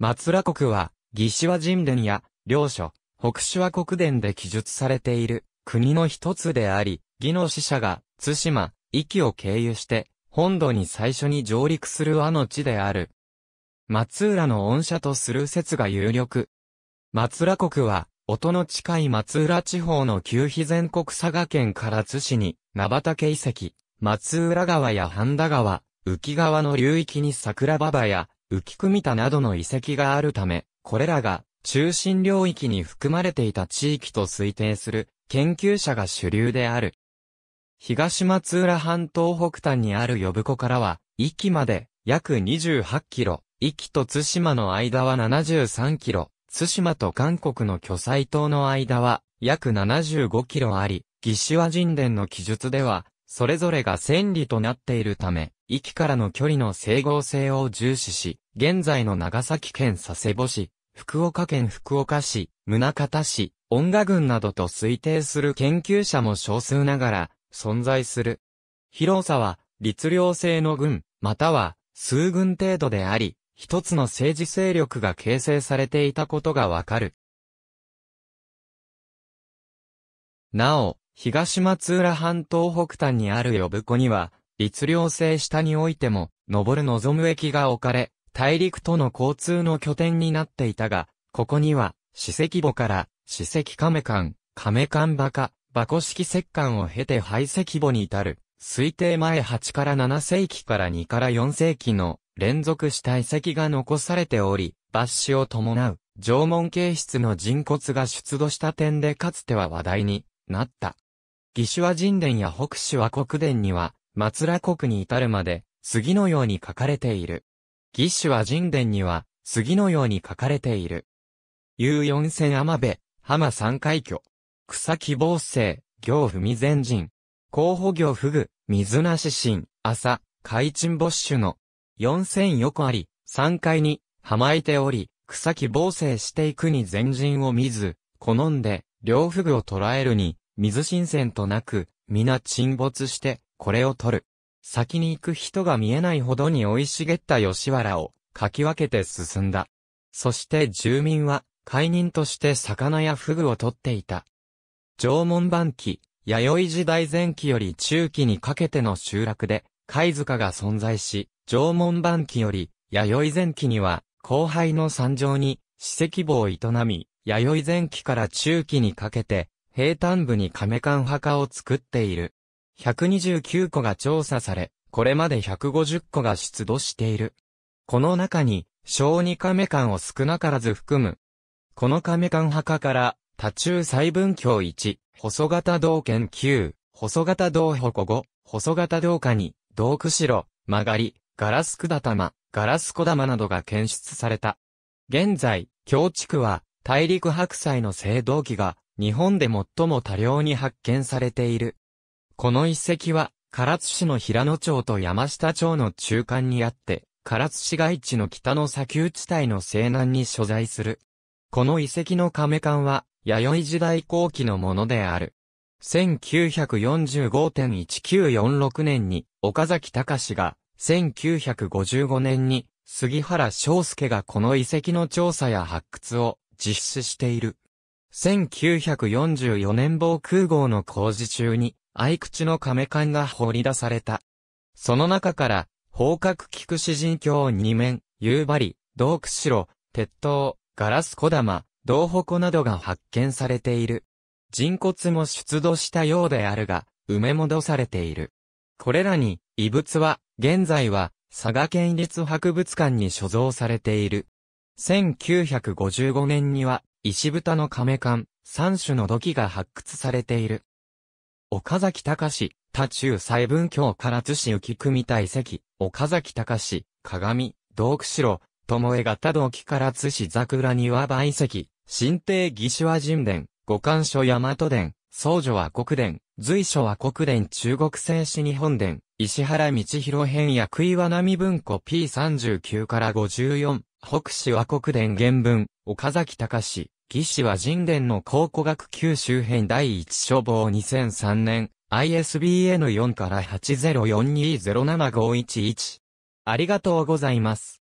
松浦国は、義士和神殿や、領書、北首和国殿で記述されている、国の一つであり、義の使者が、津島、域を経由して、本土に最初に上陸する和の地である。松浦の恩赦とする説が有力。松浦国は、音の近い松浦地方の旧肥全国佐賀県唐津市に、名畑遺跡、松浦川や半田川、浮川の流域に桜馬場や、浮組田などの遺跡があるため、これらが中心領域に含まれていた地域と推定する研究者が主流である。東松浦半島北端にある呼子からは、壱岐まで約28キロ、壱岐と対馬の間は73キロ、対馬と韓国の巨彩島の間は約75キロあり、義手和神殿の記述では、それぞれが千里となっているため、域からの距離の整合性を重視し、現在の長崎県佐世保市、福岡県福岡市、宗像市、恩賀郡などと推定する研究者も少数ながら存在する。広さは、律令制の軍、または数軍程度であり、一つの政治勢力が形成されていたことがわかる。なお、東松浦半島北端にある呼子には、律令制下においても、登る望む駅が置かれ、大陸との交通の拠点になっていたが、ここには、史跡墓から、史跡亀館、亀館馬鹿、馬古式石棺を経て排石墓に至る、推定前8から7世紀から2から4世紀の連続した遺跡が残されており、抜歯を伴う縄文形質の人骨が出土した点でかつては話題になった。義手和神殿や北手和国殿には、松良国に至るまで、次のように書かれている。義手は神殿には、次のように書かれている。有四千天部、浜三海居草木防生、行不み前人。候補行不具、水なし神、朝、海沈没種の。四千横あり、三海に、浜いており、草木防生していくに前人を見ず、好んで、両不具を捉えるに、水新鮮となく、皆沈没して、これを取る。先に行く人が見えないほどに生い茂った吉原をかき分けて進んだ。そして住民は、解任として魚やフグを取っていた。縄文晩期、弥生時代前期より中期にかけての集落で、貝塚が存在し、縄文晩期より、弥生前期には、後輩の山上に、史跡坊を営み、弥生前期から中期にかけて、平坦部に亀館墓を作っている。129個が調査され、これまで150個が出土している。この中に、小二亀館を少なからず含む。この亀館墓から、多中細分鏡1、細型道圏9、細型道歩5、細型道下に、道釧路、曲がり、ガラス管玉、ガラス小玉などが検出された。現在、京地区は、大陸白菜の青銅器が、日本で最も多量に発見されている。この遺跡は、唐津市の平野町と山下町の中間にあって、唐津市街地の北の砂丘地帯の西南に所在する。この遺跡の亀館は、弥生時代後期のものである。1945.1946年に岡崎隆が、1955年に杉原章介がこの遺跡の調査や発掘を実施している。1944年防空壕の工事中に愛口の亀缶が放り出された。その中から、宝角菊詩人鏡二面、夕張、洞窟城、鉄塔、ガラス小玉、銅鉾などが発見されている。人骨も出土したようであるが、埋め戻されている。これらに、遺物は、現在は、佐賀県立博物館に所蔵されている。1955年には、石蓋の亀缶、三種の土器が発掘されている。岡崎隆、多中西分京唐津市浮組大石、岡崎隆、鏡、洞窟城、巴型同期唐津市桜庭梅石、新帝義手は神殿、五官所大和殿、僧女は国殿、随所は国殿中国製紙日本殿、石原道広編薬岩波文庫 P39 から54、北市は国殿原文、岡崎隆、義士は人伝の考古学級周辺第一処防2003年 ISBN4 から8 0 4 2 0 7 5 1 1ありがとうございます。